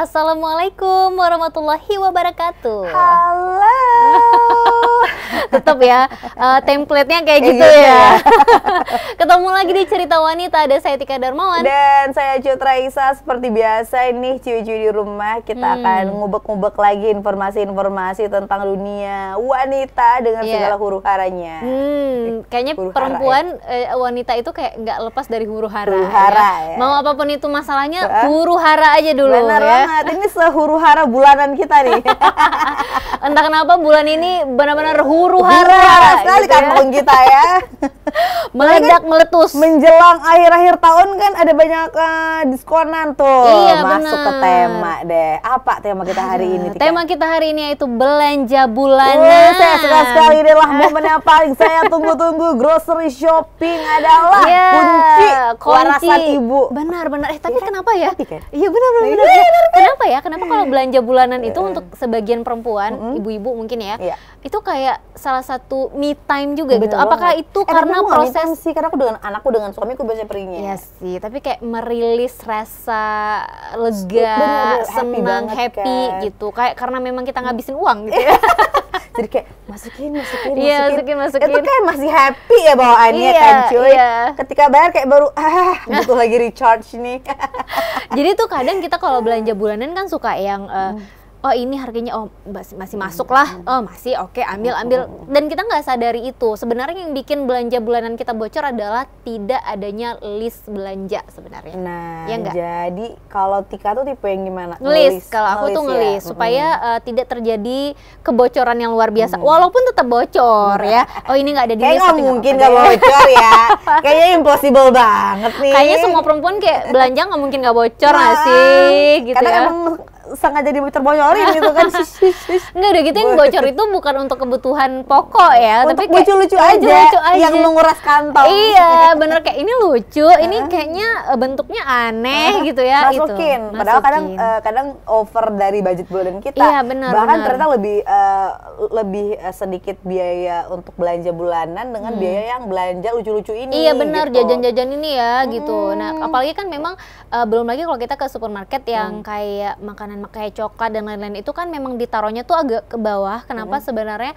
Assalamualaikum warahmatullahi wabarakatuh. Halo tetap ya uh, template-nya kayak gitu, iya, iya. ya. Iya. Ketemu lagi di Cerita Wanita ada saya Tika Darmawan dan saya Cutra Isa seperti biasa ini cuci di rumah kita hmm. akan ngubek-ngubek lagi informasi-informasi tentang dunia wanita dengan yeah. segala huru haranya. Hmm, kayaknya huru ya. perempuan ya. eh, wanita itu kayak nggak lepas dari huru hara. Huru ya. hara ya. ya. Mau apapun itu masalahnya uh, huru hara aja dulu Benar ya. banget. Ini sehuru hara bulanan kita nih. Entah kenapa bulan ini benar-benar huru huru hara, sekali gitu kampung ya. kita ya. Meledak meletus. Menjelang akhir-akhir tahun kan ada banyak uh, diskonan tuh. Iya, Masuk bener. ke tema deh. Apa tema kita hari ini? Tika? Tema kita hari ini yaitu belanja bulanan. Wih, saya suka sekali ini lah momen yang paling saya tunggu-tunggu grocery shopping adalah yeah, kunci, kunci. ibu. Benar-benar. Eh tapi ya, kenapa ya? Iya benar-benar. Kan? Iya, benar, benar, iya benar, kan? Iya kenapa ya? Kenapa kalau belanja bulanan itu untuk sebagian perempuan, ibu-ibu mm -hmm. mungkin ya, yeah. itu kayak salah satu me time juga Bener gitu. Banget. Apakah itu eh, karena proses sih karena aku dengan anakku dengan suamiku biasanya perginya. Iya sih, tapi kayak merilis rasa lega, Bener -bener, senang, happy, happy kan. gitu. Kayak karena memang kita ngabisin uang gitu ya. Jadi kayak masukin, masukin, masukin. Iya, masukin, masukin. Itu kayak masih happy ya bawaannya iya, kan cuy. Iya. Ketika bayar kayak baru ah, ah butuh lagi recharge nih. Jadi tuh kadang kita kalau belanja bulanan kan suka yang uh, hmm oh ini harganya oh masih masih masuk lah hmm. oh masih oke okay, ambil ambil oh, oh, oh. dan kita nggak sadari itu sebenarnya yang bikin belanja bulanan kita bocor adalah tidak adanya list belanja sebenarnya nah ya enggak? jadi kalau Tika tuh tipe yang gimana ngelis kalau aku tuh ya? ngelis ya? supaya uh, tidak terjadi kebocoran yang luar biasa -hmm. walaupun tetap bocor ya oh ini nggak ada di list nggak mungkin nggak bocor ya kayaknya impossible banget nih kayaknya semua perempuan kayak belanja nggak mungkin nggak bocor nggak sih nah, gitu karena ya. emang sangat jadi terbonyolin gitu kan. nggak udah gitu yang bocor itu bukan untuk kebutuhan pokok ya, untuk tapi lucu-lucu eh, aja, lucu aja yang menguras kantong. Iya, bener kayak ini lucu, ini kayaknya eh, bentuknya aneh gitu ya gitu. masukin. itu. Padahal kadang uh, kadang over dari budget bulan kita. Iya, bener, Bahkan bener. ternyata lebih uh, lebih sedikit biaya untuk belanja bulanan dengan hmm. biaya yang belanja lucu-lucu ini. Iya, bener gitu. jajan-jajan ini ya hmm. gitu. Nah, hmm. apalagi kan memang uh, belum lagi kalau kita ke supermarket yang hmm. kayak makanan makanya coklat dan lain-lain itu kan memang ditaruhnya tuh agak ke bawah. Kenapa hmm. sebenarnya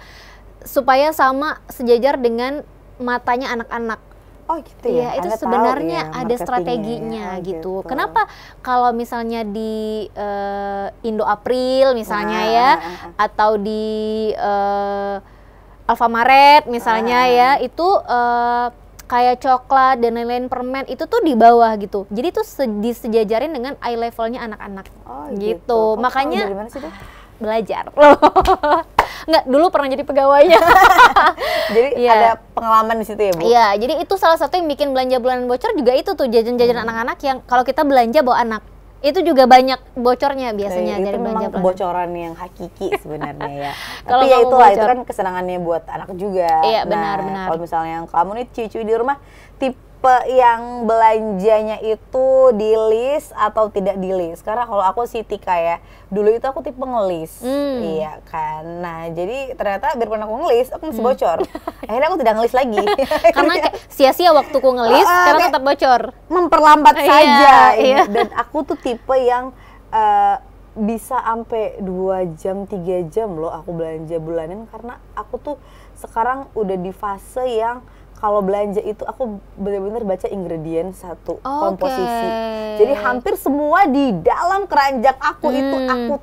supaya sama sejajar dengan matanya anak-anak. Oh gitu ya. Iya, itu sebenarnya ya, ada strateginya ya, gitu. gitu. Kenapa kalau misalnya di uh, Indo April misalnya nah, ya ah, ah. atau di uh, Alfamaret misalnya ah. ya itu uh, kayak coklat dan lain-lain permen itu tuh di bawah gitu. Jadi tuh disejajarin dengan eye levelnya anak-anak. Oh, gitu. gitu. Oh, Makanya oh, sih, belajar loh. Enggak, dulu pernah jadi pegawainya. jadi ya. ada pengalaman di situ ya, Bu? Iya, jadi itu salah satu yang bikin belanja bulanan bocor juga itu tuh jajan-jajan anak hmm. anak-anak yang kalau kita belanja bawa anak itu juga banyak bocornya biasanya Oke, dari itu belanja memang bocoran yang hakiki sebenarnya ya. Tapi ya itu bocor. itu kan kesenangannya buat anak juga. Iya, nah, benar nah, benar. Kalau misalnya yang kamu nih cucu di rumah tip tipe yang belanjanya itu di list atau tidak di list? Karena kalau aku sih Tika ya, dulu itu aku tipe ngelis, hmm. iya kan. Nah jadi ternyata biarpun aku ngelis, aku masih hmm. bocor. Hmm. Akhirnya aku tidak ngelis lagi. karena sia-sia waktu ku ngelis, uh, karena tetap bocor. Memperlambat iya, saja. Iya, iya. Dan aku tuh tipe yang uh, bisa sampai dua jam tiga jam loh aku belanja bulanan karena aku tuh sekarang udah di fase yang kalau belanja itu aku benar-benar baca ingredient satu okay. komposisi. Jadi hampir semua di dalam keranjang aku hmm. itu aku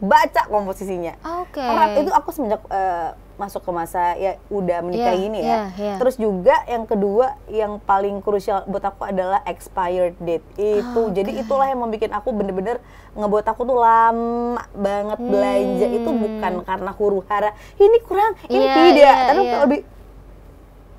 baca komposisinya. Okay. Karena itu aku semenjak uh, masuk ke masa ya udah menikah yeah, ini ya. Yeah, yeah. Terus juga yang kedua yang paling krusial buat aku adalah expired date. Itu okay. jadi itulah yang membuat aku bener-bener ngebuat aku tuh lama banget hmm. belanja itu hmm. bukan karena huru hara ini kurang ini yeah, tidak, yeah, tapi yeah. lebih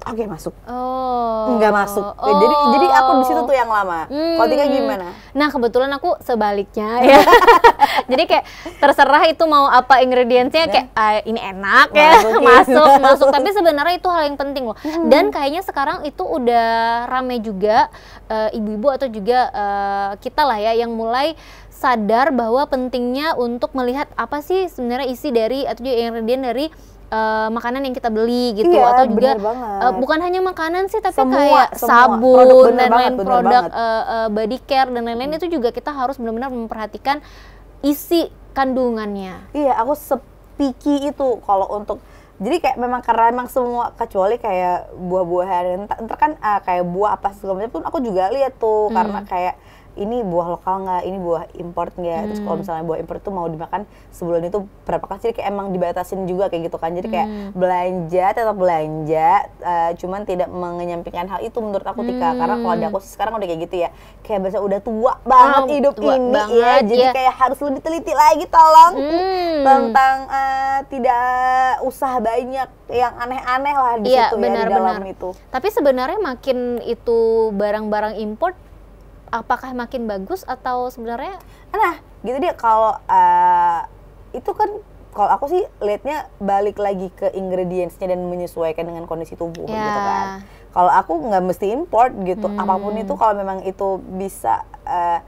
oke okay, masuk oh nggak masuk eh, oh. jadi jadi aku di situ tuh yang lama hmm. kalau tiga gimana nah kebetulan aku sebaliknya ya jadi kayak terserah itu mau apa ingredientsnya kayak ya. ah, ini enak ya masuk iya. masuk tapi sebenarnya itu hal yang penting loh hmm. dan kayaknya sekarang itu udah rame juga ibu eh, ibu-ibu atau juga uh, kita lah ya yang mulai sadar bahwa pentingnya untuk melihat apa sih sebenarnya isi dari atau juga ingredient dari uh, makanan yang kita beli gitu iya, atau juga uh, bukan hanya makanan sih tapi semua, kayak semua. sabun dan lain produk uh, uh, body care dan lain-lain hmm. itu juga kita harus benar-benar memperhatikan isi kandungannya. Iya, aku sepiki itu kalau untuk jadi kayak memang karena emang semua kecuali kayak buah-buahan entar kan uh, kayak buah apa segala macam pun aku juga lihat tuh hmm. karena kayak ini buah lokal nggak, ini buah import nggak. Hmm. Terus kalau hmm. misalnya buah import tuh mau dimakan sebulan itu berapa kali? sih kayak emang dibatasin juga kayak gitu kan. Jadi kayak hmm. belanja tetap belanja, uh, cuman tidak mengenyampingkan hal itu menurut aku Tika. Hmm. Karena kalau ada aku sekarang udah kayak gitu ya, kayak biasa udah tua banget oh, hidup tua ini ya. banget, ya. Jadi ya. kayak harus lebih teliti lagi tolong hmm. tentang uh, tidak usah banyak yang aneh-aneh lah di ya, situ benar, ya di dalam benar. itu. Tapi sebenarnya makin itu barang-barang import apakah makin bagus atau sebenarnya nah gitu dia kalau uh, itu kan kalau aku sih liatnya balik lagi ke ingredientsnya dan menyesuaikan dengan kondisi tubuh yeah. gitu kan kalau aku nggak mesti import gitu hmm. apapun itu kalau memang itu bisa uh,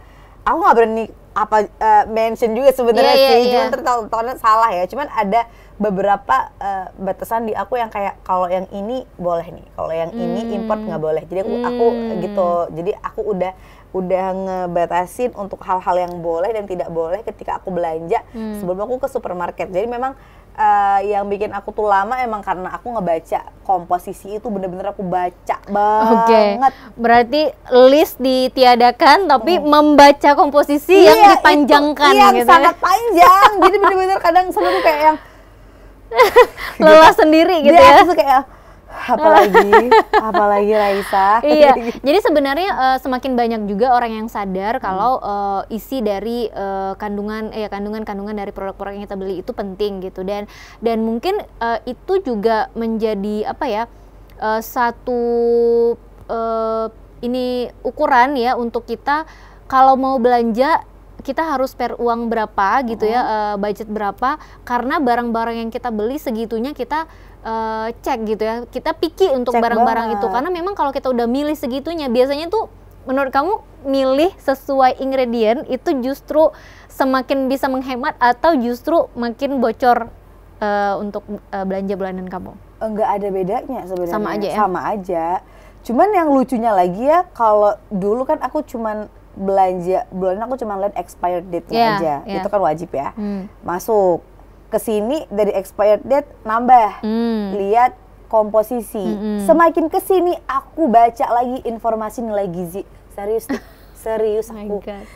aku nggak berani apa uh, mention juga sebenarnya yeah, iya, sih yeah, cuman yeah. Iya. salah ya cuman ada beberapa uh, batasan di aku yang kayak kalau yang ini boleh nih kalau yang hmm. ini import nggak boleh jadi aku hmm. aku gitu jadi aku udah udah ngebatasin untuk hal-hal yang boleh dan tidak boleh ketika aku belanja hmm. sebelum aku ke supermarket. Jadi memang uh, yang bikin aku tuh lama emang karena aku ngebaca komposisi itu bener-bener aku baca banget. Okay. Berarti list ditiadakan tapi hmm. membaca komposisi iya, yang dipanjangkan iya, gitu. Yang sangat panjang. Jadi bener-bener kadang selalu kayak yang lelah sendiri gitu Dia ya. Aku kayak apalagi apalagi Raisa iya jadi sebenarnya uh, semakin banyak juga orang yang sadar kalau uh, isi dari uh, kandungan ya eh, kandungan eh, kandungan dari produk-produk yang kita beli itu penting gitu dan dan mungkin uh, itu juga menjadi apa ya uh, satu uh, ini ukuran ya untuk kita kalau mau belanja kita harus per uang berapa gitu hmm. ya uh, budget berapa karena barang-barang yang kita beli segitunya kita uh, cek gitu ya. Kita pikir untuk barang-barang itu karena memang kalau kita udah milih segitunya biasanya tuh menurut kamu milih sesuai ingredient itu justru semakin bisa menghemat atau justru makin bocor uh, untuk uh, belanja bulanan kamu? Enggak ada bedanya sebenarnya. Sama aja ya. Sama aja. Cuman yang lucunya lagi ya kalau dulu kan aku cuman belanja bulanan aku cuma lihat expired date-nya yeah, aja. Yeah. Itu kan wajib ya. Hmm. Masuk kesini dari expired date nambah hmm. lihat komposisi hmm -hmm. semakin kesini aku baca lagi informasi nilai gizi serius tuh serius oh aku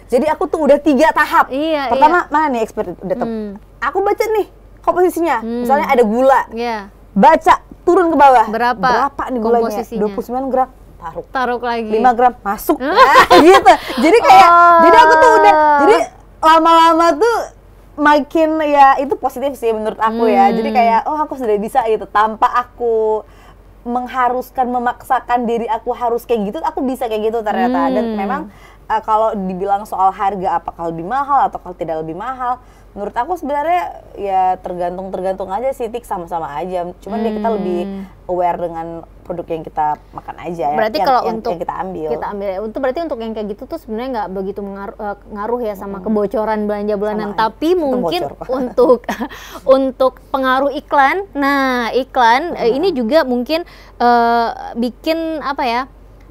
jadi aku tuh udah tiga tahap iya, pertama iya. mana nih expired udah tepuk hmm. aku baca nih komposisinya hmm. misalnya ada gula yeah. baca turun ke bawah berapa berapa nih gulanya sembilan gram taruh taruh lagi 5 gram masuk nah, gitu jadi kayak oh. jadi aku tuh udah jadi oh. lama-lama tuh makin ya itu positif sih menurut aku hmm. ya. Jadi hmm. kayak oh aku sudah bisa gitu tanpa aku mengharuskan memaksakan diri aku harus kayak gitu aku bisa kayak gitu ternyata hmm. dan memang uh, kalau dibilang soal harga apakah lebih mahal atau kalau tidak lebih mahal menurut aku sebenarnya ya tergantung tergantung aja sih tik sama-sama aja cuman hmm. dia ya kita lebih hmm. aware dengan produk yang kita makan aja ya. berarti yang, kalau yang, untuk yang kita ambil kita ambil ya. untuk berarti untuk yang kayak gitu tuh sebenarnya nggak begitu mengaruh eh, uh, ngaruh ya sama hmm. kebocoran belanja bulanan sama tapi aja. mungkin untuk untuk pengaruh iklan nah iklan hmm. ini juga mungkin uh, bikin apa ya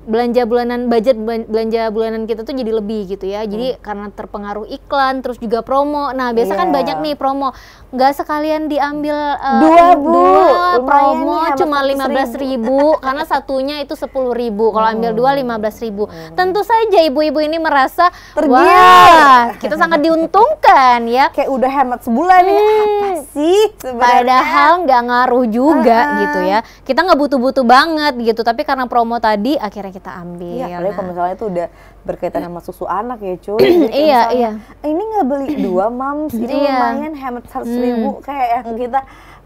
belanja bulanan budget belanja bulanan kita tuh jadi lebih gitu ya. Jadi hmm. karena terpengaruh iklan terus juga promo. Nah, biasa yeah. kan iya. banyak nih promo. nggak sekalian diambil uh, dua, Bu. Dua promo nih, cuma belas ribu. karena satunya itu sepuluh ribu Kalau ambil dua hmm. lima ribu Hmm. Tentu saja ibu-ibu ini merasa tergiur. Wah, kita sangat diuntungkan ya. Kayak udah hemat sebulan hmm. ya. Apa sih sebenarnya? Padahal nggak ngaruh juga uh -huh. gitu ya. Kita nggak butuh-butuh banget gitu, tapi karena promo tadi akhirnya kita iya, ambil. Iya, nah. kalau misalnya itu udah berkaitan sama susu anak ya cuy. Gitu kan iya, iya. Eh, ini nggak beli dua mams, ini iya. lumayan hemat seratus hmm. ribu kayak yang kita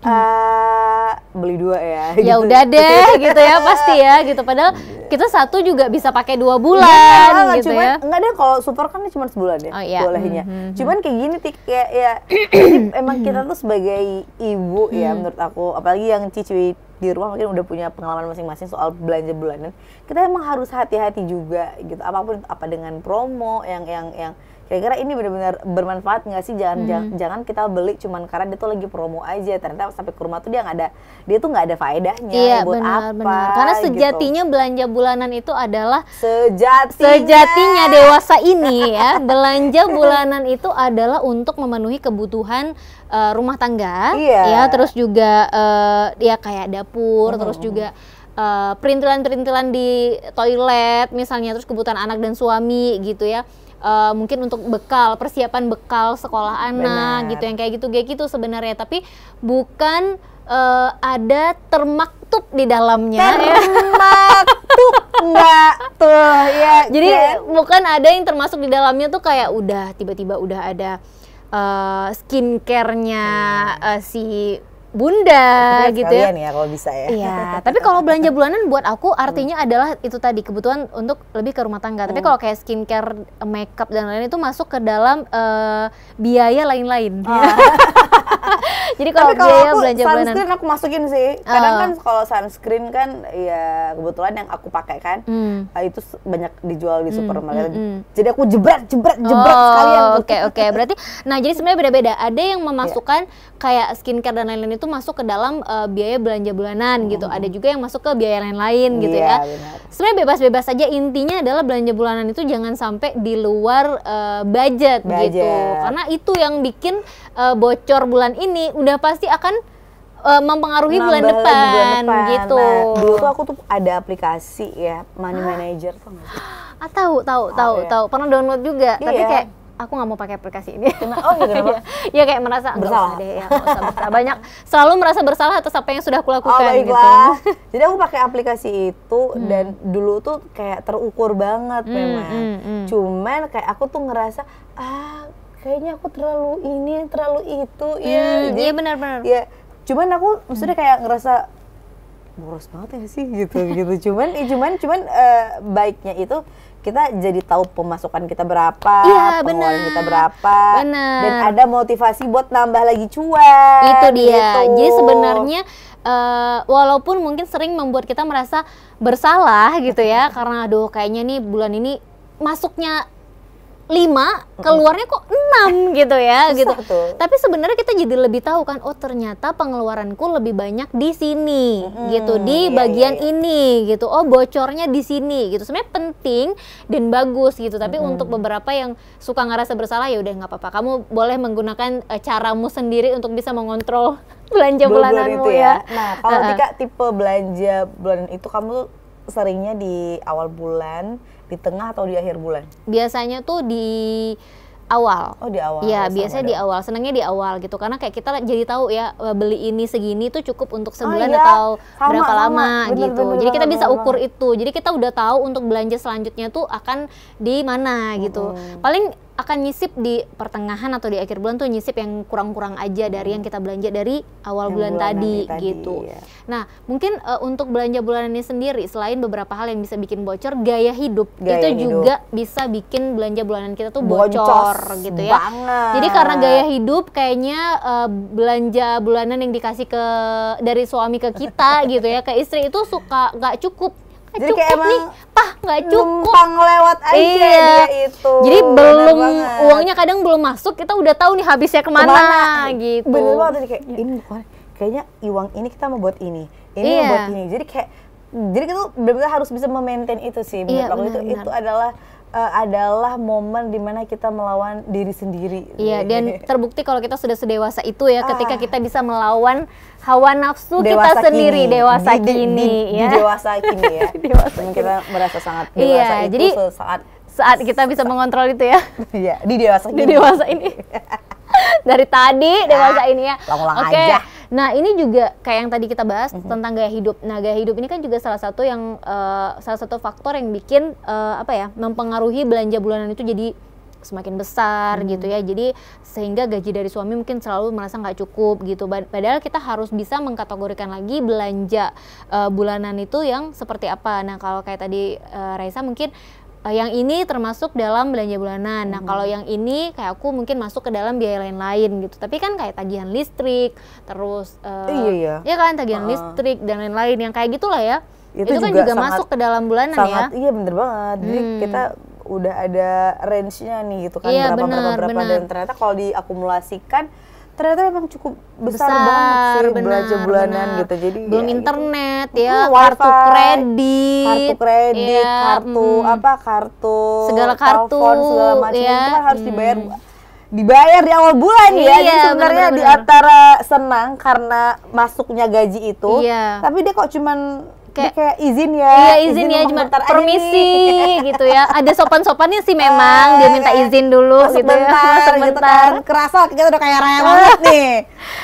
uh, beli dua ya. Ya gitu. udah deh, gitu ya pasti ya, gitu. Padahal iya. kita satu juga bisa pakai dua bulan, ya, gitu cuman, ya. Enggak deh, kalau super kan cuma sebulan ya, oh, iya. bolehnya. Mm hmm, -hmm. Cuman kayak gini, tik ya, ya emang kita tuh sebagai ibu ya, hmm. menurut aku, apalagi yang cici di rumah mungkin udah punya pengalaman masing-masing soal belanja bulanan kita emang harus hati-hati juga gitu apapun apa dengan promo yang yang yang kira-kira ini benar-benar bermanfaat nggak sih jangan hmm. jangan, jangan kita beli cuman karena dia tuh lagi promo aja ternyata sampai ke rumah tuh dia nggak ada dia tuh nggak ada faedahnya iya, buat benar, apa benar. karena gitu. sejatinya gitu. belanja bulanan itu adalah sejatinya sejatinya dewasa ini ya belanja bulanan itu adalah untuk memenuhi kebutuhan uh, rumah tangga iya. ya terus juga uh, ya kayak dapur hmm. terus juga uh, perintilan-perintilan di toilet misalnya terus kebutuhan anak dan suami gitu ya uh, mungkin untuk bekal persiapan bekal sekolah anak Benar. gitu yang kayak gitu kayak gitu sebenarnya tapi bukan uh, ada termaktub di dalamnya. Termaktub enggak tuh ya. Jadi ya. bukan ada yang termasuk di dalamnya tuh kayak udah tiba-tiba udah ada uh, skincarenya hmm. uh, si bunda Tapi gitu ya. ya kalau bisa ya. Iya, tapi kalau belanja bulanan buat aku artinya hmm. adalah itu tadi kebutuhan untuk lebih ke rumah tangga. Hmm. Tapi kalau kayak skincare, makeup dan lain-lain itu masuk ke dalam uh, biaya lain-lain. Oh. Jadi kalau biaya aku belanja sunscreen bulanan. aku masukin sih. Kadang uh. kan kalau sunscreen kan ya kebetulan yang aku pakai kan hmm. Eh, itu banyak dijual di hmm, supermarket. Hmm, hmm. Jadi aku jebret jebret jebret oh, sekalian. Oke okay, oke. Okay. Berarti nah jadi sebenarnya beda-beda. Ada yang iya. memasukkan yeah. kayak skincare dan lain-lain itu masuk ke dalam uh, biaya belanja bulanan gitu. hmm. gitu. Ada juga yang masuk ke biaya lain-lain gitu iya, ya. Sebenarnya bebas-bebas saja intinya adalah belanja bulanan itu jangan sampai di luar uh, budget, budget gitu. Karena itu yang bikin uh, bocor bulan ini udah pasti akan uh, mempengaruhi bulan depan, bulan depan nah, gitu. Nah, dulu tuh aku tuh ada aplikasi ya, Money Manager tuh Ah, tahu, tahu, tahu, oh, tahu. Iya. Pernah download juga, iya. tapi kayak aku nggak mau pakai aplikasi ini. Nah, oh gitu. ya, ya kayak merasa bersalah usah deh, ya, usah bersalah. Banyak selalu merasa bersalah atas apa yang sudah aku oh, lakukan. Oh Gitu. Jadi aku pakai aplikasi itu hmm. dan dulu tuh kayak terukur banget hmm, memang. Hmm, hmm. Cuman kayak aku tuh ngerasa ah kayaknya aku terlalu ini terlalu itu. Hmm, ya. Iya hmm, benar-benar. Ya, cuman aku hmm. maksudnya kayak ngerasa boros banget ya sih gitu gitu cuman eh, cuman cuman uh, baiknya itu kita jadi tahu pemasukan kita berapa, iya, pengeluaran kita berapa, bener. dan ada motivasi buat nambah lagi cuan. Itu dia. Gitu. Jadi sebenarnya uh, walaupun mungkin sering membuat kita merasa bersalah gitu ya, karena aduh kayaknya nih bulan ini masuknya lima keluarnya kok enam gitu ya Susah gitu tuh. tapi sebenarnya kita jadi lebih tahu kan oh ternyata pengeluaranku lebih banyak di sini hmm, gitu di iya, iya, bagian iya, ini gitu oh bocornya di sini gitu sebenarnya penting dan bagus gitu tapi hmm. untuk beberapa yang suka ngerasa bersalah ya udah nggak apa-apa kamu boleh menggunakan uh, caramu sendiri untuk bisa mengontrol belanja Bulu bulananmu itu ya. ya nah kalau uh -uh. tipe belanja bulanan itu kamu seringnya di awal bulan di tengah atau di akhir bulan? Biasanya tuh di awal. Oh di awal. Ya biasanya di awal. Senangnya di awal gitu karena kayak kita jadi tahu ya e, beli ini segini tuh cukup untuk oh, sebulan oh, iya. atau sama, berapa sama. lama bener, gitu. Bener, jadi kita bener, bisa bener, ukur itu. Jadi kita udah tahu untuk belanja selanjutnya tuh akan di mana gitu. Hmm. Paling akan nyisip di pertengahan atau di akhir bulan tuh nyisip yang kurang-kurang aja dari hmm. yang kita belanja dari awal yang bulan, tadi, tadi gitu. Ya. Nah, mungkin uh, untuk belanja bulan ini sendiri selain beberapa hal yang bisa bikin bocor, gaya hidup gaya itu hidup. juga bisa bikin belanja bulanan kita tuh bocor Boncos gitu ya. Banget. Jadi karena gaya hidup kayaknya uh, belanja bulanan yang dikasih ke dari suami ke kita gitu ya, ke istri itu suka nggak cukup Eh, jadi cukup kayak emang nih pah nggak cukup lewat aja iya. dia itu jadi belum uangnya kadang belum masuk kita udah tahu nih habisnya kemana, kemana? gitu bener banget kayak iya. ini bukan kayaknya uang ini kita mau buat ini ini iya. mau buat ini jadi kayak jadi kita benar harus bisa memaintain itu sih menurut iya, aku bener, itu bener. itu adalah uh, adalah momen dimana kita melawan diri sendiri. Iya, dan terbukti kalau kita sudah sedewasa itu ya, ah. ketika kita bisa melawan hawa nafsu dewasa kita sendiri dewasa di, kini, di, ya. Di dewasa kini ya. dewasa kini. Kita merasa sangat iya, dewasa iya, itu jadi, saat saat kita bisa mengontrol itu ya. Iya, di dewasa kini. Di dewasa ini. Dari tadi dewasa ah, ini ya. Oke. Okay. Nah, ini juga kayak yang tadi kita bahas mm -hmm. tentang gaya hidup. Nah, gaya hidup ini kan juga salah satu yang uh, salah satu faktor yang bikin uh, apa ya, mempengaruhi belanja bulanan itu jadi semakin besar hmm. gitu ya. Jadi sehingga gaji dari suami mungkin selalu merasa nggak cukup gitu. Padahal kita harus bisa mengkategorikan lagi belanja uh, bulanan itu yang seperti apa. Nah kalau kayak tadi uh, Raisa mungkin uh, yang ini termasuk dalam belanja bulanan. Nah, hmm. kalau yang ini kayak aku mungkin masuk ke dalam biaya lain-lain gitu. Tapi kan kayak tagihan listrik, terus uh, iya, iya. ya kan tagihan uh. listrik dan lain-lain yang kayak gitulah ya. Itu, itu kan juga, sangat, masuk ke dalam bulanan ya. sangat, ya. Iya bener banget. Jadi hmm. kita udah ada range-nya nih gitu kan iya, berapa bener, berapa berapa bener. dan ternyata kalau diakumulasikan ternyata memang cukup besar, besar banget sih benar, belanja bulanan benar. gitu jadi belum ya, internet gitu. ya hmm, kartu wifi, kredit kartu kredit ya, kartu hmm. apa kartu segala kartu telepon, segala macam ya, itu kan harus dibayar dibayar di awal bulan iya, ya jadi iya, sebenarnya di antara senang karena masuknya gaji itu iya. tapi dia kok cuman kayak, kayak izin ya iya izin, izin ya cuma permisi gitu ya ada sopan sopannya sih memang eh, dia minta izin dulu Mas gitu ya Sebentar, gitu kan. kerasa kita udah kayak raya banget nih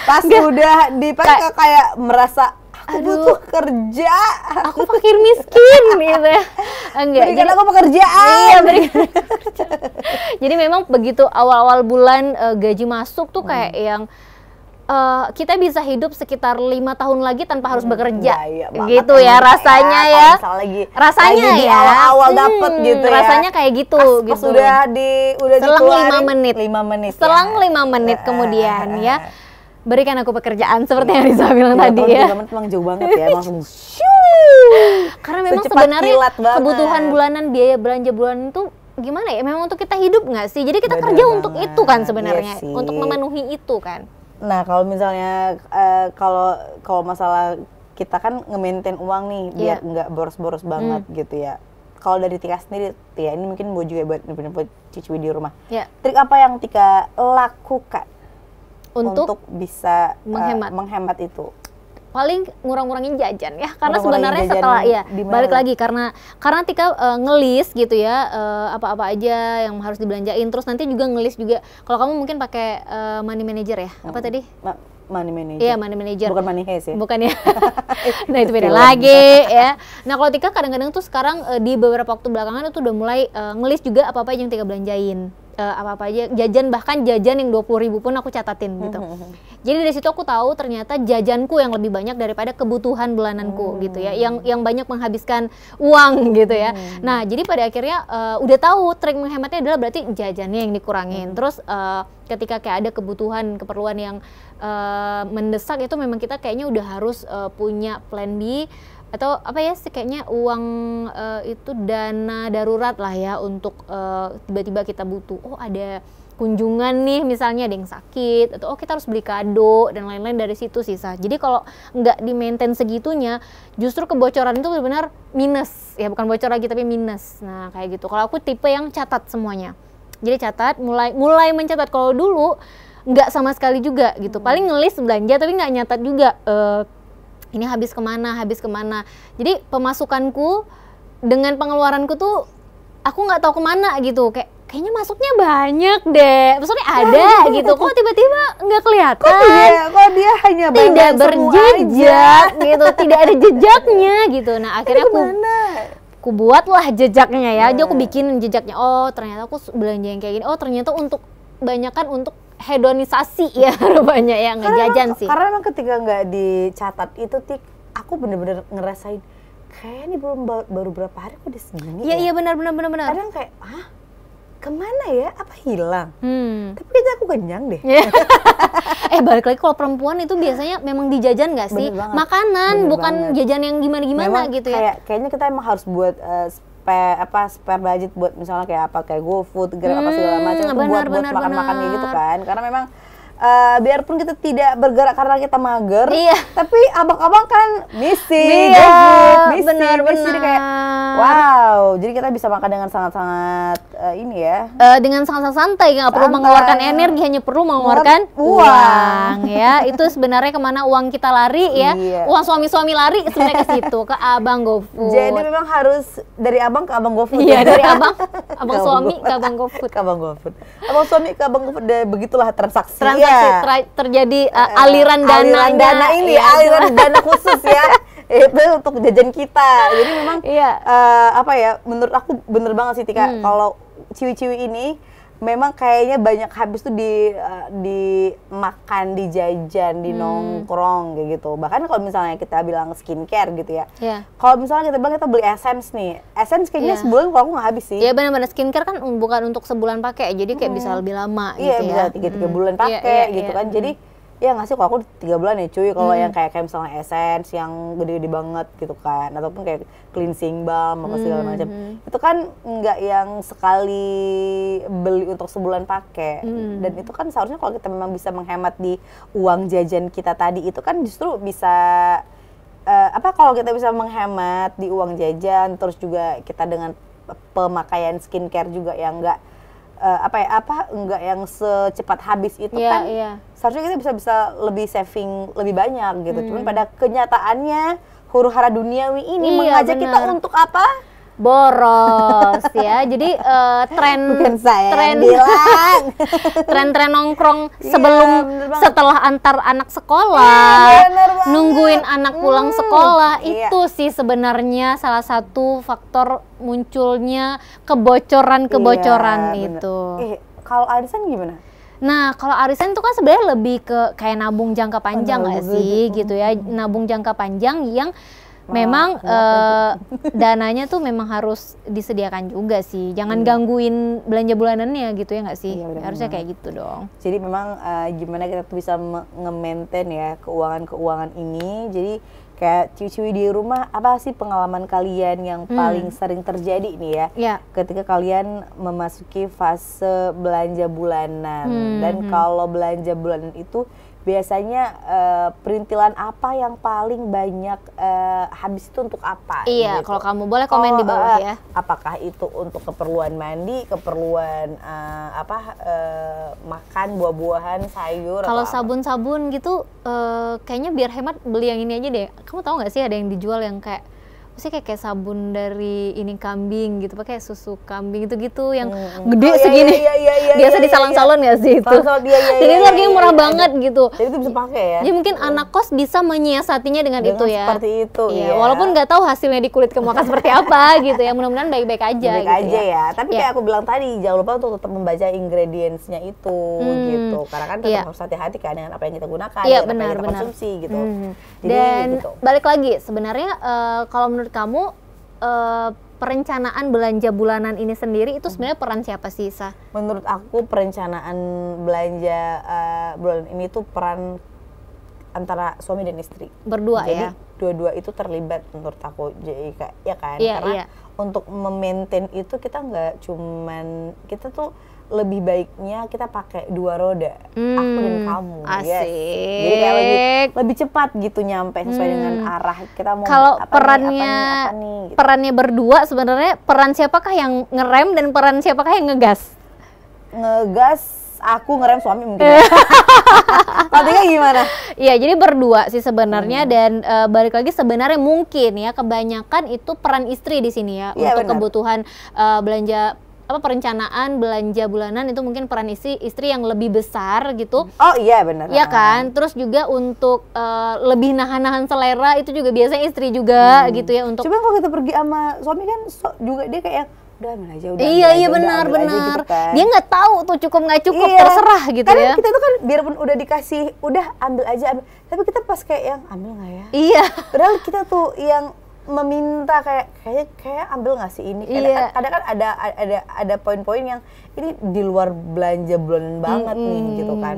pas Gak. udah dipakai kayak, kayak merasa aku Aduh, butuh kerja aku fakir miskin gitu ya enggak berikan jadi, aku pekerjaan iya, jadi memang begitu awal-awal bulan uh, gaji masuk tuh hmm. kayak hmm. yang uh, kita bisa hidup sekitar lima tahun lagi tanpa harus hmm, bekerja hmm, gitu ya rasanya ya, ya. lagi rasanya lagi ya awal-awal hmm, gitu ya rasanya kayak gitu pas, pas gitu udah di udah selang lima menit lima menit ya. selang lima menit kemudian ya berikan aku pekerjaan seperti yang Risa bilang iya, ya, tadi ya. menit memang jauh banget ya, langsung Karena memang Secepat sebenarnya kebutuhan bulanan, biaya belanja bulanan itu gimana ya? Memang untuk kita hidup nggak sih? Jadi kita Bener kerja banget. untuk itu kan sebenarnya, iya untuk memenuhi itu kan. Nah, kalau misalnya uh, kalau kalau masalah kita kan nge-maintain uang nih iya. biar yeah. nggak boros-boros hmm. banget gitu ya. Kalau dari Tika sendiri, ya ini mungkin buat juga buat buat cici di rumah. Yeah. Trik apa yang Tika lakukan untuk, untuk bisa eh, menghemat. Uh, menghemat itu? paling ngurang-ngurangin jajan ya karena sebenarnya setelah ya balik lagi karena karena tika uh, ngelis gitu ya eh, apa-apa uh, aja yang harus dibelanjain terus nanti juga ngelis juga kalau kamu mungkin pakai uh, money manager ya apa tadi Ma money manager. Iya, money manager. Bukan money heist ya. Bukan ya. nah, itu beda lagi ya. Nah, kalau Tika kadang-kadang tuh sekarang di beberapa waktu belakangan itu udah mulai uh, ngelis juga apa-apa yang Tika belanjain uh, eh, apa apa aja jajan bahkan jajan yang dua puluh ribu pun aku catatin hmm, gitu hmm, hmm, jadi dari situ aku tahu ternyata jajanku yang lebih banyak daripada kebutuhan bulananku hmm. gitu ya yang yang banyak menghabiskan uang gitu ya hmm. nah jadi pada akhirnya uh, udah tahu trik menghematnya adalah berarti jajannya yang dikurangin hmm. terus uh, ketika kayak ada kebutuhan keperluan yang uh, mendesak itu memang kita kayaknya udah harus uh, punya plan B atau apa ya kayaknya uang uh, itu dana darurat lah ya untuk tiba eh, tiba-tiba kita butuh oh ada kunjungan nih misalnya ada yang sakit atau oh kita harus beli kado dan lain-lain dari situ sisa jadi kalau nggak di maintain segitunya justru kebocoran itu benar-benar minus ya bukan bocor lagi tapi minus nah kayak gitu kalau aku tipe yang catat semuanya jadi catat mulai mulai mencatat kalau dulu nggak sama sekali juga gitu paling ngelis belanja tapi nggak nyatat juga uh, ini habis kemana habis kemana jadi pemasukanku dengan pengeluaranku tuh aku nggak tahu kemana gitu kayak kayaknya masuknya banyak deh maksudnya ada gitu kok tiba-tiba nggak kelihatan kok dia, kok dia hanya tidak berjejak gitu tidak ada jejaknya gitu nah akhirnya aku aku buatlah jejaknya ya jadi aku nah. bikin jejaknya oh ternyata aku belanja yang kayak gini oh ternyata untuk banyakan untuk hedonisasi ya rupanya ya ngejajan sih karena emang ketika nggak dicatat itu tik aku bener-bener ngerasain kayak ini belum baru, baru berapa hari kok udah segini iya ya? iya benar benar benar benar kadang kayak ah kemana ya apa hilang hmm. tapi kita aku kenyang deh eh balik lagi kalau perempuan itu biasanya memang dijajan nggak sih makanan bukan jajan yang gimana gimana gitu ya kayak, kayaknya kita emang harus buat uh, spare apa spare budget buat misalnya kayak apa kayak GoFood, Grab hmm, apa segala hmm, macam buat bener, buat makan-makan kayak gitu kan. Karena memang Uh, biarpun kita tidak bergerak karena kita mager, iya. tapi abang-abang kan misi, iya, GoFood, misi, misi, kayak wow. Jadi kita bisa makan dengan sangat-sangat uh, ini ya. Uh, dengan sangat santai nggak perlu mengeluarkan energi hanya perlu mengeluarkan uang, uang ya. Itu sebenarnya kemana uang kita lari ya. Iya. Uang suami-suami lari sebenarnya ke situ ke abang GoFood. Jadi memang harus dari abang ke abang GoFood. Iya, ya? dari abang abang suami ke abang GoFood. Ke abang GoFood. Abang suami ke abang GoFood begitulah transaksi. Transaksi ya. terjadi uh, aliran dana aliran dana ya, ini, ya, aliran dana khusus ya. itu untuk jajan kita jadi memang iya. uh, apa ya menurut aku bener banget sih Tika hmm. kalau ciwi-ciwi ini memang kayaknya banyak habis tuh di uh, eh, di makan, di jajan, di hmm. nongkrong kayak gitu. Bahkan kalau misalnya kita bilang skincare gitu ya. Yeah. Kalau misalnya kita bilang kita beli essence nih, essence kayaknya yeah. sebulan kalau nggak habis sih. Iya yeah, benar-benar skincare kan bukan untuk sebulan pakai, jadi kayak hmm. bisa lebih lama yeah, gitu ya. Iya bisa tiga tiga hmm. bulan iya, pakai yeah, yeah, gitu yeah. kan. Jadi hmm ya nggak sih kalau aku tiga bulan ya cuy kalau hmm. yang kayak kayak misalnya essence yang gede-gede banget gitu kan ataupun kayak cleansing balm apa segala hmm, macam hmm. itu kan nggak yang sekali beli untuk sebulan pakai hmm. dan itu kan seharusnya kalau kita memang bisa menghemat di uang jajan kita tadi itu kan justru bisa uh, apa kalau kita bisa menghemat di uang jajan terus juga kita dengan pemakaian skincare juga yang nggak uh, apa ya apa enggak yang secepat habis itu yeah, kan yeah. seharusnya kita bisa bisa lebih saving lebih banyak gitu hmm. cuman pada kenyataannya huru hara duniawi ini iya, mengajak bener. kita untuk apa boros ya jadi uh, tren tren tren tren nongkrong iya, sebelum setelah antar anak sekolah iya, nungguin anak hmm, pulang hmm, sekolah iya. itu sih sebenarnya salah satu faktor munculnya kebocoran kebocoran iya, itu eh, kalau arisan gimana Nah, kalau arisan itu kan sebenarnya lebih ke kayak nabung jangka panjang nggak sih, gitu, gitu ya, hmm. nabung jangka panjang yang memang uh, dananya tuh memang harus disediakan juga sih. Jangan hmm. gangguin belanja bulanannya gitu ya nggak sih? Iya, bener -bener. Harusnya kayak gitu dong. Jadi memang uh, gimana kita tuh bisa nge-maintain ya keuangan-keuangan ini. Jadi kayak cuci di rumah apa sih pengalaman kalian yang hmm. paling sering terjadi nih ya yeah. ketika kalian memasuki fase belanja bulanan hmm. dan hmm. kalau belanja bulanan itu biasanya uh, perintilan apa yang paling banyak uh, habis itu untuk apa? Iya, gitu. kalau kamu boleh komen oh, di bawah uh, ya. Apakah itu untuk keperluan mandi, keperluan uh, apa uh, makan buah-buahan, sayur? Kalau sabun-sabun gitu, uh, kayaknya biar hemat beli yang ini aja deh. Kamu tahu nggak sih ada yang dijual yang kayak sih kayak kayak sabun dari ini kambing gitu pakai susu kambing itu gitu yang hmm, hmm. gede oh, iya, segini iya, iya, iya, biasa iya, iya, di salon salon ya sih itu iya, iya, jadi iya, iya, murah iya, iya, banget gitu jadi itu bisa pakai ya jadi mungkin hmm. anak kos bisa menyiasatinya dengan, dengan itu ya seperti itu ya, ya. walaupun nggak tahu hasilnya di kulit kamu akan seperti apa gitu ya mudah-mudahan baik-baik aja baik gitu aja ya, ya. tapi ya. kayak aku bilang tadi jangan lupa untuk tetap membaca ingredientsnya itu hmm. gitu karena kan tetap ya. harus hati-hati kan dengan apa yang kita gunakan ya, benar, apa yang kita konsumsi gitu hmm. dan gitu. balik lagi sebenarnya eh, kalau menurut menurut kamu uh, perencanaan belanja bulanan ini sendiri itu sebenarnya peran siapa sih Isa? Menurut aku perencanaan belanja uh, eh, bulan ini tuh peran antara suami dan istri. Berdua Jadi, ya. dua-dua itu terlibat menurut aku. Jadi ya kan? Yeah, Karena yeah. untuk memaintain itu kita nggak cuman kita tuh lebih baiknya kita pakai dua roda hmm, aku dan hmm, kamu ya yes. jadi kayak lebih lebih cepat gitu nyampe sesuai hmm. dengan arah kita mau kalau perannya nih, apa nih, apa nih, gitu. perannya berdua sebenarnya peran siapakah yang ngerem dan peran siapakah yang ngegas ngegas aku ngerem suami mungkin Artinya gimana? Ya jadi berdua sih sebenarnya hmm. dan uh, balik lagi sebenarnya mungkin ya kebanyakan itu peran istri di sini ya, ya untuk benar. kebutuhan uh, belanja apa perencanaan belanja bulanan itu mungkin peran istri istri yang lebih besar gitu. Oh iya benar. Iya kan? Terus juga untuk uh, lebih nahan-nahan selera itu juga biasanya istri juga hmm. gitu ya untuk Cuma kalau kita pergi sama suami kan so, juga dia kayak udah ambil aja udah iya iya benar benar gitu kan. dia nggak tahu tuh cukup nggak cukup iya. terserah gitu Karena ya kita tuh kan biarpun udah dikasih udah ambil aja ambil. tapi kita pas kayak yang ambil nggak ya iya padahal kita tuh yang meminta kayak kayak kayak ambil nggak sih ini kadang, iya. yeah. kadang kan ada ada ada poin-poin yang ini di luar belanja bulanan banget mm -hmm. nih gitu kan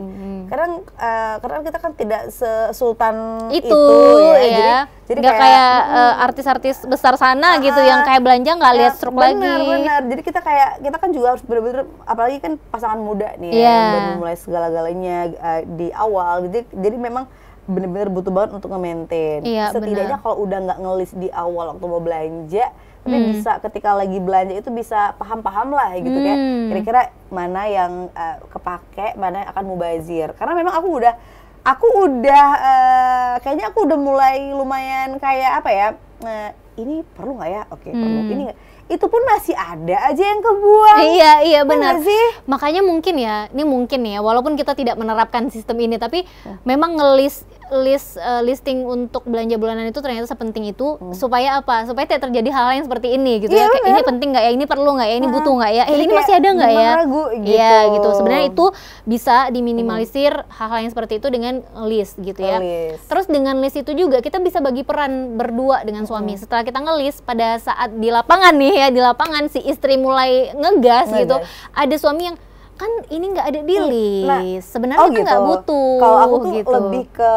karena uh, karena kita kan tidak sesultan itu, itu ya, ya. jadi nggak kayak eh, artis-artis uh, besar sana uh, gitu yang kayak belanja nggak lihat ya, struk bener, lagi benar jadi kita kayak kita kan juga harus benar-benar apalagi kan pasangan muda nih yeah. ya, baru iya. mulai segala-galanya uh, di awal jadi jadi memang bener-bener butuh banget untuk nge-maintain. Iya, Setidaknya kalau udah nggak ngelis di awal waktu mau belanja, hmm. bisa ketika lagi belanja itu bisa paham-paham lah gitu hmm. kayak kira-kira mana yang uh, kepake, mana yang akan mubazir. Karena memang aku udah aku udah uh, kayaknya aku udah mulai lumayan kayak apa ya? Uh, ini perlu nggak ya? Oke, okay, hmm. perlu. Ini itu pun masih ada aja yang kebuang. Iya, iya, iya benar. sih? Makanya mungkin ya, ini mungkin ya, walaupun kita tidak menerapkan sistem ini tapi hmm. memang ngelis list uh, eh, listing untuk belanja bulanan itu ternyata sepenting itu hmm. supaya apa? Supaya tidak terjadi hal hal yang seperti ini gitu yeah, ya. Iya, kayak ini penting nggak ya? Ini perlu nggak ya? Ini nah, butuh nggak ya? Eh, ini masih ada nggak ya? Ragu, gitu. Iya gitu. Sebenarnya itu bisa diminimalisir hmm. hal-hal hmm. yang seperti itu dengan list gitu ya. List. Terus dengan list itu juga kita bisa bagi peran berdua dengan suami. Hmm. Setelah kita ngelis pada saat di lapangan nih ya di lapangan si istri mulai ngegas, ngegas. gitu, ada suami yang kan ini nggak ada di hmm, nah, list. Nah, Sebenarnya oh gitu. nggak butuh. Kalau aku tuh gitu. lebih ke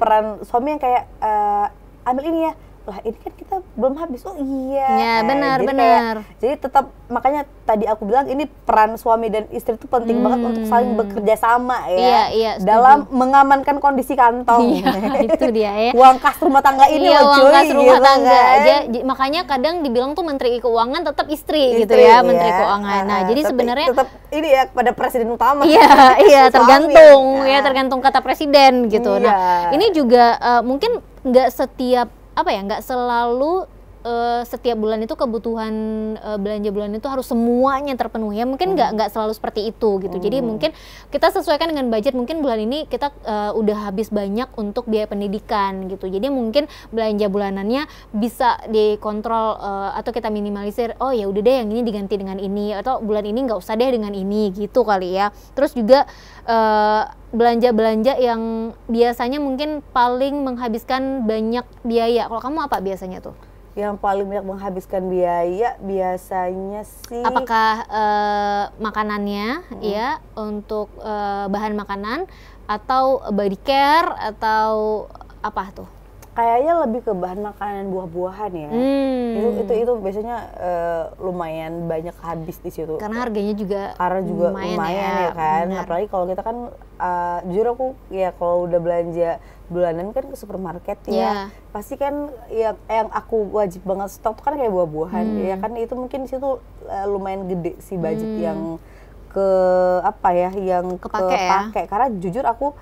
peran suami yang kayak uh, ambil ini ya, lah ini kan kita belum habis oh iya ya nah, benar jadi benar kayak, jadi tetap makanya tadi aku bilang ini peran suami dan istri itu penting hmm. banget untuk hmm. saling bekerja sama ya iya, iya, setuju. dalam mengamankan kondisi kantong iya, itu dia ya uang kas rumah tangga ini iya, loh, uang cuy, kas rumah gitu, tangga kan? aja makanya kadang dibilang tuh menteri keuangan tetap istri, gitu istri gitu ya iya, menteri keuangan nah jadi sebenarnya tetap ini ya pada presiden utama iya iya tergantung ya. ya tergantung kata presiden gitu nah, iya. nah ini juga uh, mungkin nggak setiap apa ya nggak selalu uh, setiap bulan itu kebutuhan uh, belanja bulan itu harus semuanya terpenuhi ya mungkin nggak hmm. nggak selalu seperti itu gitu hmm. jadi mungkin kita sesuaikan dengan budget mungkin bulan ini kita uh, udah habis banyak untuk biaya pendidikan gitu jadi mungkin belanja bulanannya bisa dikontrol uh, atau kita minimalisir oh ya udah deh yang ini diganti dengan ini atau bulan ini nggak usah deh dengan ini gitu kali ya terus juga uh, belanja-belanja yang biasanya mungkin paling menghabiskan banyak biaya. Kalau kamu apa biasanya tuh? yang paling banyak menghabiskan biaya biasanya sih apakah uh, makanannya hmm. ya untuk uh, bahan makanan atau body care atau apa tuh kayaknya lebih ke bahan makanan buah-buahan ya. Hmm. Itu itu itu biasanya uh, lumayan banyak habis di situ. Karena harganya juga karena juga lumayan, ya. lumayan ya, ya kan. Benar. Apalagi kalau kita kan uh, jujur aku ya kalau udah belanja bulanan kan ke supermarket yeah. ya. Iya. Pasti kan yang yang aku wajib banget stok kan kayak buah-buahan hmm. ya kan itu mungkin di situ uh, lumayan gede sih budget hmm. yang ke apa ya yang kepake, kepake. Ya? karena jujur aku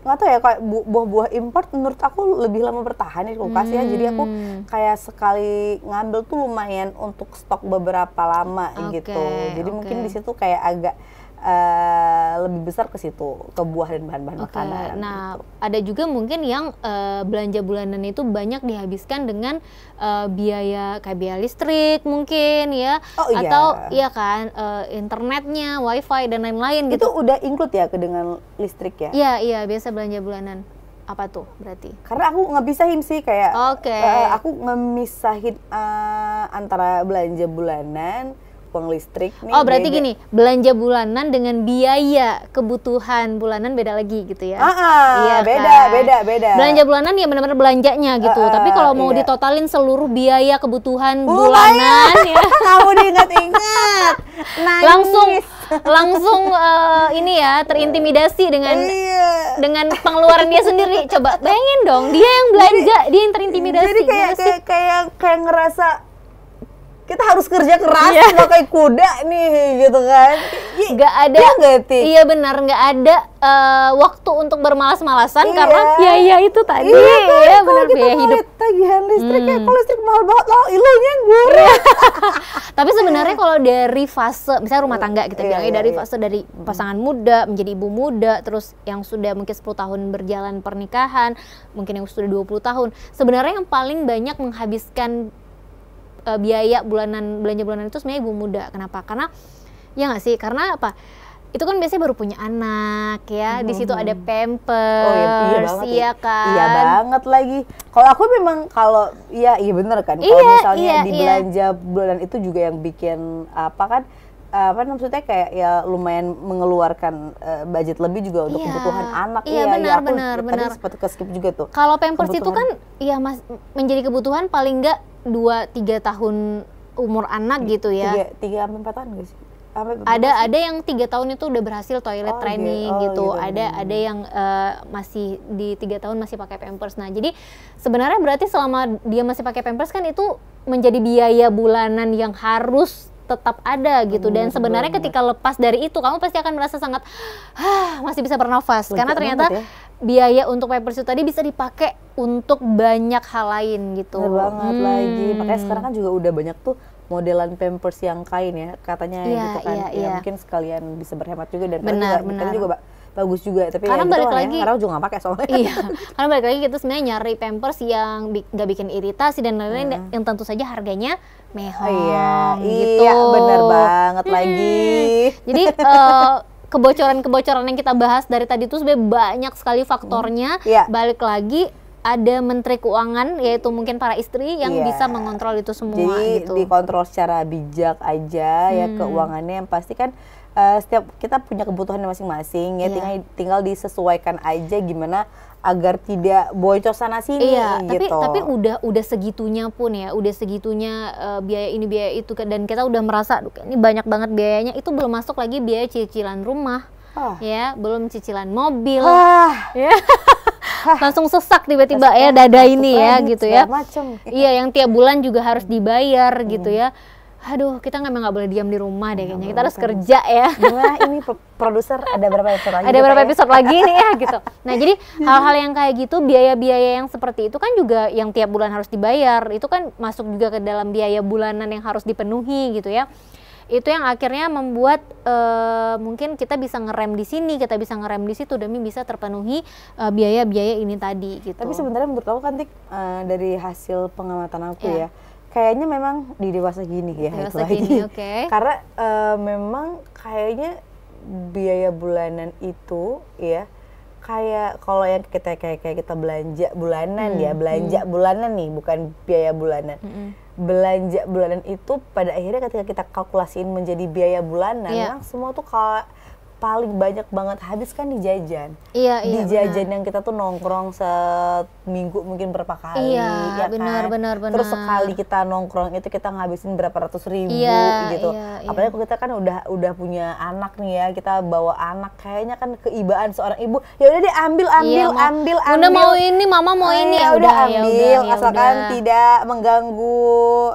nggak tahu ya kayak buah-buah impor menurut aku lebih lama bertahan di kulkas hmm. ya jadi aku hmm. kayak sekali ngambil tuh lumayan untuk stok beberapa lama okay, gitu jadi okay. mungkin di situ kayak agak Uh, lebih besar ke situ ke buah dan bahan-bahan okay. makanan. Nah, gitu. ada juga mungkin yang uh, belanja bulanan itu banyak dihabiskan dengan uh, biaya kayak biaya listrik mungkin ya oh, iya. atau iya kan uh, internetnya, wifi dan lain-lain gitu. Itu udah include ya ke dengan listrik ya? Iya, iya biasa belanja bulanan. Apa tuh berarti? Karena aku bisa sih kayak okay. uh, aku memisahin uh, antara belanja bulanan uang listrik nih. Oh, berarti beda. gini, belanja bulanan dengan biaya kebutuhan bulanan beda lagi gitu ya. Ah, uh iya beda, kan? beda, beda. Belanja bulanan ya benar-benar belanjanya gitu. Uh-uh, Tapi kalau mau iya. ditotalin seluruh biaya kebutuhan uh, bulanan ya. Kamu diingat-ingat. Langsung langsung uh, ini ya terintimidasi dengan iya. dengan pengeluaran dia sendiri. Coba bayangin dong, dia yang belanja, jadi, dia yang terintimidasi. Jadi kayak kayak, kayak kayak ngerasa kita harus kerja keras yeah. Iya. nggak kayak kuda nih gitu kan iya, nggak ada ya gak, Ti? iya benar nggak ada uh, waktu untuk bermalas-malasan iya. karena ya itu tadi iya, kan? ya benar hidup tagihan listrik ya, hmm. ya kalau listrik mahal banget lo oh, ilunya gue tapi sebenarnya kalau dari fase misalnya rumah tangga kita gitu, iya, iya, dari iya. fase dari pasangan muda menjadi ibu muda terus yang sudah mungkin 10 tahun berjalan pernikahan mungkin yang sudah 20 tahun sebenarnya yang paling banyak menghabiskan uh, biaya bulanan belanja bulanan itu sebenarnya ibu muda kenapa karena ya nggak sih karena apa itu kan biasanya baru punya anak ya hmm. di situ ada hmm. pampers oh, iya, iya, banget, iya kan iya banget lagi kalau aku memang kalau iya iya bener kan kalau iya, misalnya iya, di iya. belanja iya. bulanan itu juga yang bikin apa kan apa maksudnya kayak ya lumayan mengeluarkan uh, budget lebih juga untuk yeah. kebutuhan anak yeah, ya, iya, iya, benar ya, aku benar tadi benar sempat ke skip juga tuh kalau pampers kebutuhan. itu kan ya mas menjadi kebutuhan paling enggak dua tiga tahun umur anak gitu ya tiga sampai empat tahun gak sih ada ada yang tiga tahun itu udah berhasil toilet oh, training okay. oh, gitu. Iya, ada ada yang uh, masih di tiga tahun masih pakai pampers. Nah jadi sebenarnya berarti selama dia masih pakai pampers kan itu menjadi biaya bulanan yang harus tetap ada gitu dan sebenarnya ketika lepas dari itu kamu pasti akan merasa sangat masih bisa bernafas karena ternyata ya. biaya untuk pampers itu tadi bisa dipakai untuk banyak hal lain gitu. Bener banget hmm. lagi makanya sekarang kan juga udah banyak tuh modelan pampers yang kain ya katanya yeah, gitu kan yeah, ya iya. mungkin sekalian bisa berhemat juga dan benar, benar. juga kan bagus juga tapi karena ya gitu balik ya, lagi ya, karena juga nggak pakai soalnya iya karena balik lagi kita sebenarnya nyari pampers yang bi gak bikin iritasi dan lain-lain hmm. yang tentu saja harganya mehong oh, iya. gitu. Iya, bener banget hmm. lagi. Jadi uh, kebocoran-kebocoran yang kita bahas dari tadi itu sebenarnya banyak sekali faktornya. Hmm. Yeah. Balik lagi ada menteri keuangan yaitu mungkin para istri yang yeah. bisa mengontrol itu semua Jadi, gitu. dikontrol secara bijak aja hmm. ya mm. keuangannya yang pasti kan uh, setiap kita punya kebutuhan masing-masing ya yeah. tinggal tinggal disesuaikan aja gimana agar tidak bocor sana sini iya, gitu. Tapi tapi udah udah segitunya pun ya, udah segitunya uh, biaya ini biaya itu kan, dan kita udah merasa ini banyak banget biayanya. Itu belum masuk lagi biaya cicilan rumah. Oh. Ya, belum cicilan mobil. oh. Ya. Ah. langsung sesak tiba-tiba ya dada ini ya gitu ya. Iya, yang tiap bulan juga harus dibayar gitu hmm. gitu ya aduh kita memang nggak boleh diam di rumah deh kayaknya kita harus kerja ya nah ini produser ada berapa episode lagi ada ya, berapa ya? episode ya? lagi nih ya gitu nah jadi hal-hal yang kayak gitu biaya-biaya yang seperti itu kan juga yang tiap bulan harus dibayar itu kan masuk juga ke dalam biaya bulanan yang harus dipenuhi gitu ya itu yang akhirnya membuat uh, mungkin kita bisa ngerem di sini, kita bisa ngerem di situ demi bisa terpenuhi biaya eh, biaya-biaya ini tadi gitu. Tapi sebenarnya menurut aku kan Tik, uh, dari hasil pengamatan aku yeah. ya, ya kayaknya memang di dewasa gini ya dewasa itu gini, lagi. Okay. Karena uh, memang kayaknya biaya bulanan itu ya kayak kalau yang kita kayak kayak kita belanja bulanan ya, hmm. ya belanja hmm. bulanan nih bukan biaya bulanan hmm. belanja bulanan itu pada akhirnya ketika kita kalkulasiin menjadi biaya bulanan yeah. Iya. semua tuh kalau paling banyak banget habis kan di jajan. Iya, iya. Di jajan bener. yang kita tuh nongkrong seminggu mungkin berapa kali iya, ya kan. benar, benar. Terus sekali kita nongkrong itu kita ngabisin berapa ratus ribu iya, gitu. Iya, iya. Apalagi kalau kita kan udah udah punya anak nih ya, kita bawa anak kayaknya kan keibaan seorang ibu. Ya udah deh ambil ambil iya, ambil ambil. Udah mau ini, mama mau ini. Eh, ya udah ya ambil yaudah, ya asalkan yaudah. tidak mengganggu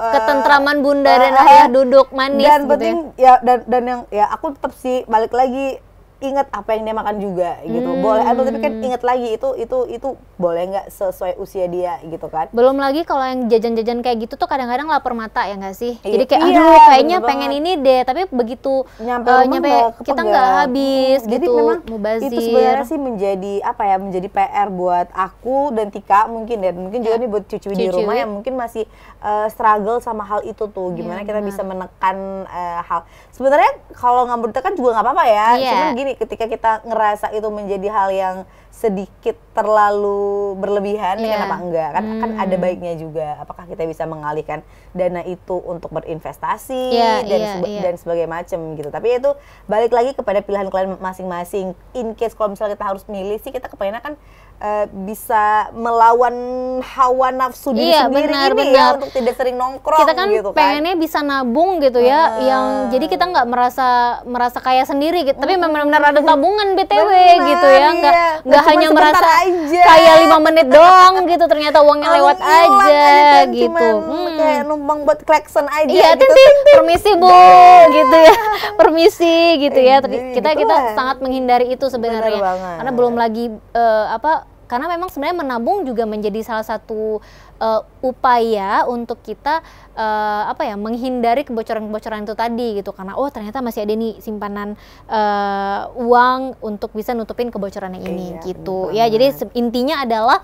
uh, ketentraman bunda uh, dan ayah duduk manis dan gitu ya. penting ya. ya dan dan yang ya aku tetap sih balik lagi inget apa yang dia makan juga gitu hmm. boleh atau tapi kan hmm. inget lagi itu itu itu boleh nggak sesuai usia dia gitu kan belum lagi kalau yang jajan-jajan kayak gitu tuh kadang-kadang lapar mata ya nggak sih iya, jadi kayak iya, aduh kayaknya pengen banget. ini deh tapi begitu nyampe, uh, nyampe kita nggak habis hmm, gitu jadi memang itu sebenarnya sih menjadi apa ya menjadi PR buat aku dan Tika mungkin dan ya. mungkin juga ya. nih buat cucu, cucu di rumah yang mungkin masih uh, struggle sama hal itu tuh gimana ya, kita bisa menekan uh, hal sebenarnya kalau nggak kan juga nggak apa-apa ya yeah. cuman gini tadi ketika kita ngerasa itu menjadi hal yang sedikit terlalu berlebihan yeah. kenapa enggak kan, kan hmm. kan ada baiknya juga apakah kita bisa mengalihkan dana itu untuk berinvestasi yeah, dan yeah, seba iya. yeah. dan sebagai macam gitu tapi itu balik lagi kepada pilihan kalian masing-masing in case kalau misalnya kita harus milih sih kita kepengen kan Eh, bisa melawan hawa nafsu diri iya, sendiri benar, ini ya benar. ya untuk tidak sering nongkrong kita kan gitu kan pengennya bisa nabung gitu ya uh. yang jadi kita nggak merasa merasa kaya sendiri gitu tapi memang benar, benar ada tabungan btw benar, gitu ya nggak iya. nggak hanya merasa aja. kaya lima menit doang gitu ternyata uangnya lewat aja kan, kan gitu hmm. kayak numpang buat klakson aja iya, gitu. permisi bu yeah. gitu ya permisi gitu ya iya, gitu kita kita sangat menghindari itu sebenarnya karena belum lagi eh, apa karena memang sebenarnya menabung juga menjadi salah satu uh, upaya untuk kita uh, apa ya menghindari kebocoran-kebocoran itu tadi gitu karena oh ternyata masih ada nih simpanan uh, uang untuk bisa nutupin yang ini iya, gitu ya jadi intinya adalah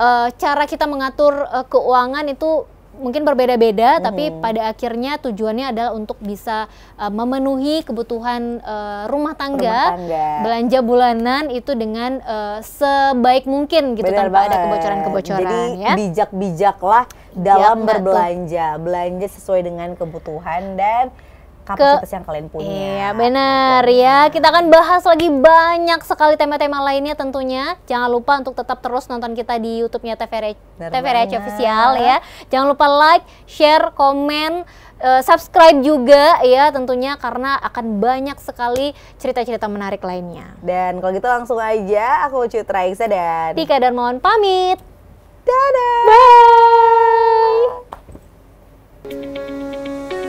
uh, cara kita mengatur uh, keuangan itu mungkin berbeda-beda hmm. tapi pada akhirnya tujuannya adalah untuk bisa uh, memenuhi kebutuhan uh, rumah, tangga, rumah tangga belanja bulanan itu dengan uh, sebaik mungkin gitu Benar tanpa banget. ada kebocoran-kebocoran Jadi, ya. bijak-bijaklah dalam berbelanja. betul. Belanja sesuai dengan kebutuhan dan kapasitas ke, yang kalian punya. Iya, benar ya. Kita akan bahas lagi banyak sekali tema-tema lainnya tentunya. Jangan lupa untuk tetap terus nonton kita di YouTube-nya tvr TVR Official ya. Jangan lupa like, share, komen, eh, subscribe juga ya tentunya karena akan banyak sekali cerita-cerita menarik lainnya. Dan kalau gitu langsung aja aku Cutra saya dan Tika dan mohon pamit. Dadah. Bye.